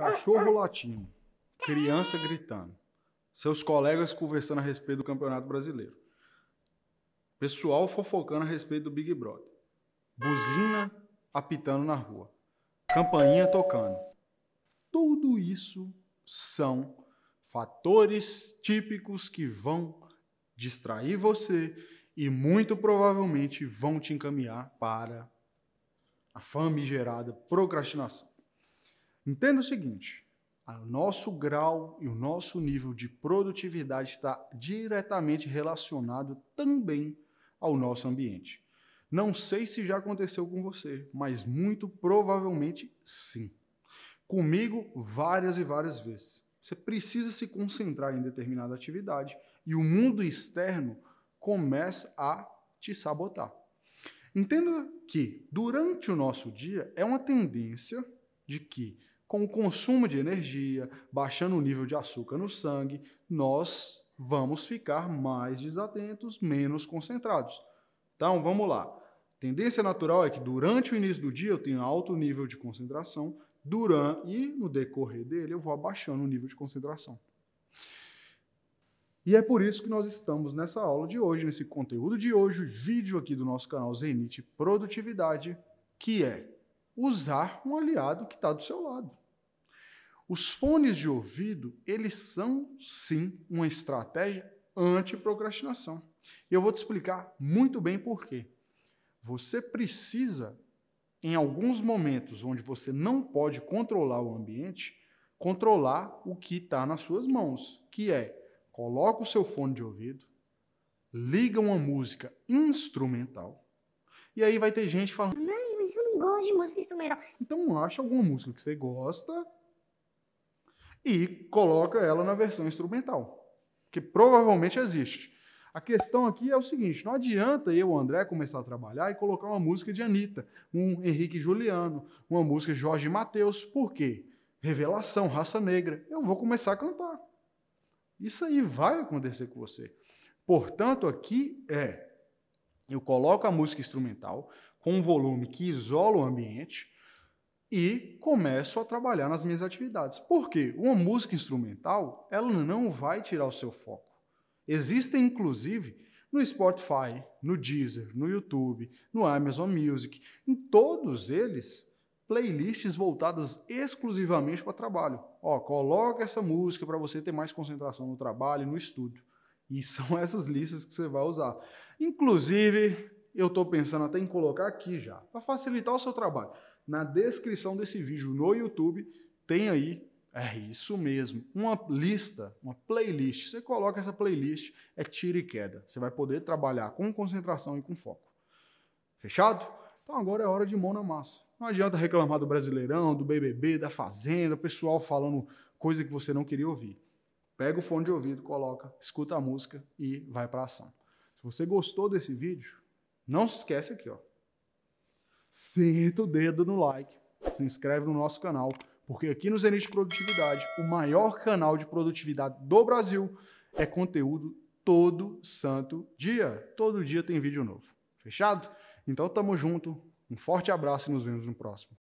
cachorro latindo, criança gritando, seus colegas conversando a respeito do Campeonato Brasileiro, pessoal fofocando a respeito do Big Brother, buzina apitando na rua, campainha tocando. Tudo isso são fatores típicos que vão distrair você e muito provavelmente vão te encaminhar para a famigerada procrastinação. Entenda o seguinte: o nosso grau e o nosso nível de produtividade está diretamente relacionado também ao nosso ambiente. Não sei se já aconteceu com você, mas muito provavelmente sim. Comigo, várias e várias vezes. Você precisa se concentrar em determinada atividade e o mundo externo começa a te sabotar. Entenda que durante o nosso dia é uma tendência de que com o consumo de energia, baixando o nível de açúcar no sangue, nós vamos ficar mais desatentos, menos concentrados. Então, vamos lá. Tendência natural é que durante o início do dia eu tenho alto nível de concentração, durante e no decorrer dele eu vou abaixando o nível de concentração. E é por isso que nós estamos nessa aula de hoje, nesse conteúdo de hoje, vídeo aqui do nosso canal Zenit Produtividade, que é usar um aliado que está do seu lado. Os fones de ouvido, eles são sim uma estratégia anti-procrastinação. E eu vou te explicar muito bem por quê. Você precisa, em alguns momentos onde você não pode controlar o ambiente, controlar o que está nas suas mãos, que é coloca o seu fone de ouvido, liga uma música instrumental, e aí vai ter gente falando. Mãe, mas eu não gosto de música instrumental. Então acha alguma música que você gosta e coloca ela na versão instrumental, que provavelmente existe. A questão aqui é o seguinte: não adianta eu, André, começar a trabalhar e colocar uma música de Anitta, um Henrique Juliano, uma música de Jorge Mateus. Por quê? Revelação, raça negra. Eu vou começar a cantar. Isso aí vai acontecer com você. Portanto, aqui é: eu coloco a música instrumental com um volume que isola o ambiente, e começo a trabalhar nas minhas atividades. Por quê? Uma música instrumental, ela não vai tirar o seu foco. Existem, inclusive, no Spotify, no Deezer, no YouTube, no Amazon Music, em todos eles, playlists voltadas exclusivamente para trabalho. Ó, coloca essa música para você ter mais concentração no trabalho e no estudo. E são essas listas que você vai usar. Inclusive, eu estou pensando até em colocar aqui já, para facilitar o seu trabalho na descrição desse vídeo no YouTube, tem aí, é isso mesmo, uma lista, uma playlist. Você coloca essa playlist, é tiro e queda. Você vai poder trabalhar com concentração e com foco. Fechado? Então agora é hora de mão na massa. Não adianta reclamar do Brasileirão, do BBB, da Fazenda, o pessoal falando coisa que você não queria ouvir. Pega o fone de ouvido, coloca, escuta a música e vai para ação. Se você gostou desse vídeo, não se esquece aqui, ó senta o dedo no like, se inscreve no nosso canal, porque aqui no Zenit Produtividade, o maior canal de produtividade do Brasil, é conteúdo todo santo dia. Todo dia tem vídeo novo. Fechado? Então tamo junto, um forte abraço e nos vemos no próximo.